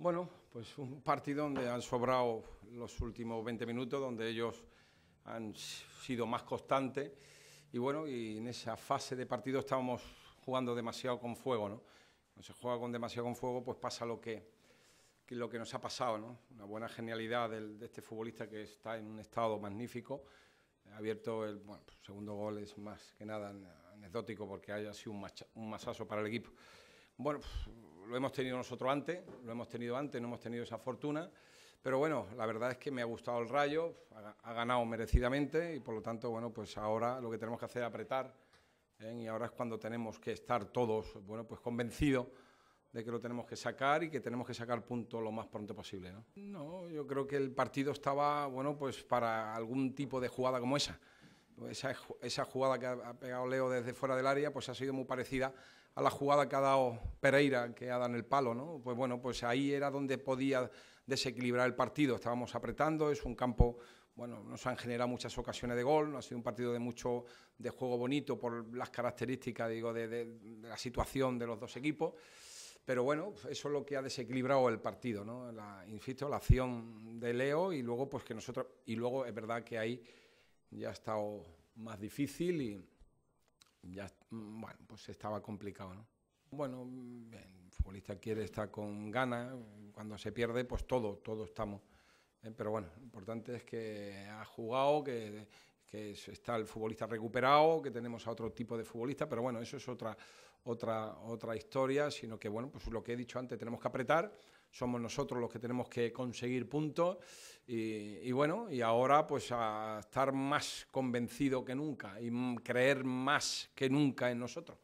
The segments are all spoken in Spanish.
Bueno, pues un partido donde han sobrado los últimos 20 minutos, donde ellos han sido más constantes y bueno, y en esa fase de partido estábamos jugando demasiado con fuego, ¿no? Cuando se juega con demasiado con fuego, pues pasa lo que, lo que nos ha pasado, ¿no? Una buena genialidad de este futbolista que está en un estado magnífico, ha abierto el pues, segundo gol, es más que nada anecdótico porque haya sido un, un masazo para el equipo. Bueno, pues, lo hemos tenido nosotros antes, lo hemos tenido antes, no hemos tenido esa fortuna. Pero bueno, la verdad es que me ha gustado el Rayo, ha, ganado merecidamente y por lo tanto, bueno, pues ahora lo que tenemos que hacer es apretar ¿eh? y ahora es cuando tenemos que estar todos, bueno, pues convencidos de que lo tenemos que sacar y que tenemos que sacar punto lo más pronto posible. ¿no? no, yo creo que el partido estaba, bueno, pues para algún tipo de jugada como esa esa, esa, jugada que ha pegado Leo desde fuera del área, pues ha sido muy parecida a la jugada que ha dado Pereira, que ha dado en el palo, ¿no? Pues bueno, pues ahí era donde podía desequilibrar el partido. Estábamos apretando, es un campo, bueno, nos han generado muchas ocasiones de gol, ha sido un partido de mucho, de juego bonito por las características, digo, de, la situación de los dos equipos. Pero bueno, eso es lo que ha desequilibrado el partido, ¿no? La, insisto, la acción de Leo y luego, pues que nosotros, y luego es verdad que hay ya ha estado más difícil y ya, bueno, pues estaba complicado, ¿no? Bueno, el futbolista quiere estar con ganas, cuando se pierde, pues todo, todo estamos. ¿eh? Pero bueno, lo importante es que ha jugado, que, que está el futbolista recuperado, que tenemos a otro tipo de futbolista, pero bueno, eso es otra, otra, otra historia, sino que, bueno, pues lo que he dicho antes, tenemos que apretar, somos nosotros los que tenemos que conseguir puntos y, bueno, y ahora pues a estar más convencido que nunca y creer más que nunca en nosotros.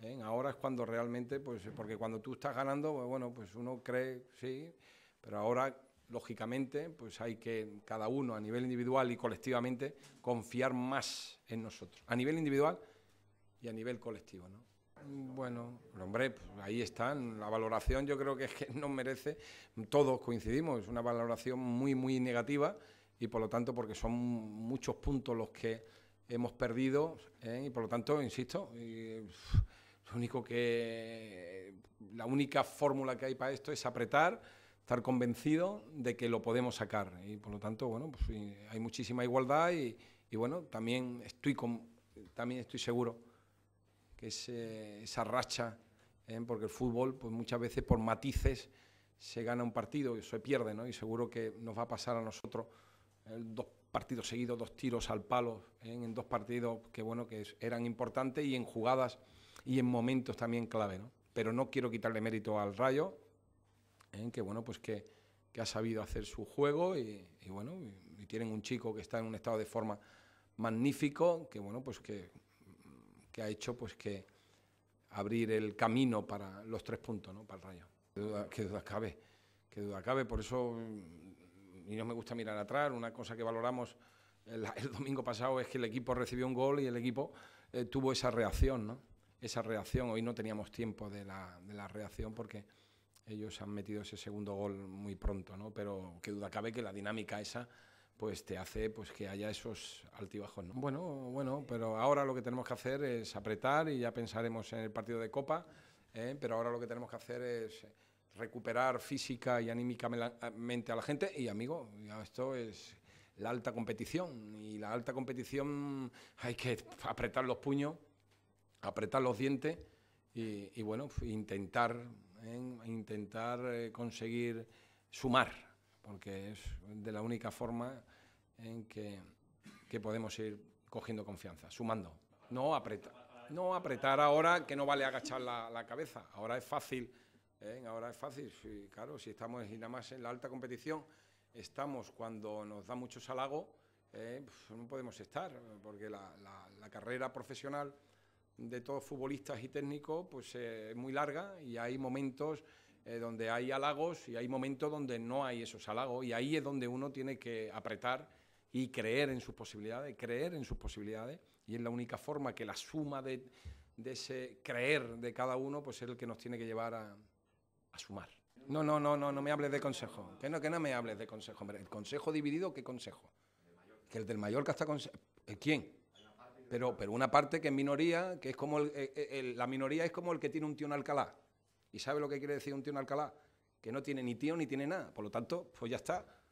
¿eh? Ahora es cuando realmente, pues, porque cuando tú estás ganando, pues, bueno, pues uno cree, sí, pero ahora lógicamente, pues hay que cada uno a nivel individual y colectivamente confiar más en nosotros, a nivel individual y a nivel colectivo, ¿no? Mm, bueno, hombre, ahí están. La valoración yo creo que es que no merece, todos coincidimos, es una valoración muy, muy negativa y por lo tanto, porque son muchos puntos los que hemos perdido ¿eh? y por lo tanto, insisto, lo único que, la única fórmula que hay para esto es apretar, estar convencido de que lo podemos sacar y por lo tanto, bueno, pues hay muchísima igualdad y, y bueno, también estoy, también estoy seguro esa racha, ¿eh? porque el fútbol pues muchas veces por matices se gana un partido y se pierde, ¿no? y seguro que nos va a pasar a nosotros ¿eh? dos partidos seguidos, dos tiros al palo, ¿eh? en dos partidos que, bueno, que eran importantes y en jugadas y en momentos también clave. ¿no? Pero no quiero quitarle mérito al Rayo, que bueno, pues que, que, ha sabido hacer su juego y, bueno, y tienen un chico que está en un estado de forma magnífico, que bueno, pues que que ha hecho pues que abrir el camino para los tres puntos, ¿no? Para el Rayo. Qué duda, cabe, qué duda cabe. Por eso mm, y no me gusta mirar atrás. Una cosa que valoramos el, domingo pasado es que el equipo recibió un gol y el equipo eh, tuvo esa reacción, ¿no? Esa reacción. Hoy no teníamos tiempo de la, de la reacción porque ellos han metido ese segundo gol muy pronto, ¿no? Pero qué duda cabe que la dinámica esa pues te hace pues que haya esos altibajos. Bueno, bueno, pero ahora lo que tenemos que hacer es apretar y ya pensaremos en el partido de Copa, ¿eh? pero ahora lo que tenemos que hacer es recuperar física y anímicamente a la gente y amigo, esto es la alta competición y la alta competición hay que apretar los puños, apretar los dientes y, bueno, pues, intentar, ¿eh? intentar eh, conseguir sumar porque es de la única forma en que, que podemos ir cogiendo confianza, sumando. No apretar, no apretar ahora que no vale agachar la, cabeza, ahora es fácil, ¿eh? ahora es fácil, claro, si estamos y nada más en la alta competición, estamos cuando nos da mucho salago, ¿eh? no podemos estar, porque la, carrera profesional de todos futbolistas y técnicos pues, eh, es muy larga y hay momentos eh, donde hay halagos y hay momentos donde no hay esos halagos y ahí es donde uno tiene que apretar y creer en sus posibilidades, creer en sus posibilidades y es la única forma que la suma de, de ese creer de cada uno pues es el que nos tiene que llevar a, a sumar. No, no, no, no, no me hables de consejo. Que no, que no me hables de consejo. Hombre, el consejo dividido, ¿qué consejo? Que el del que está con... ¿Quién? Pero, pero una parte que es minoría, que es como el, eh, eh, la minoría es como el que tiene un tío en Alcalá. ¿Y sabe lo que quiere decir un tío en Alcalá? Que no tiene ni tío ni tiene nada. Por lo tanto, pues ya está.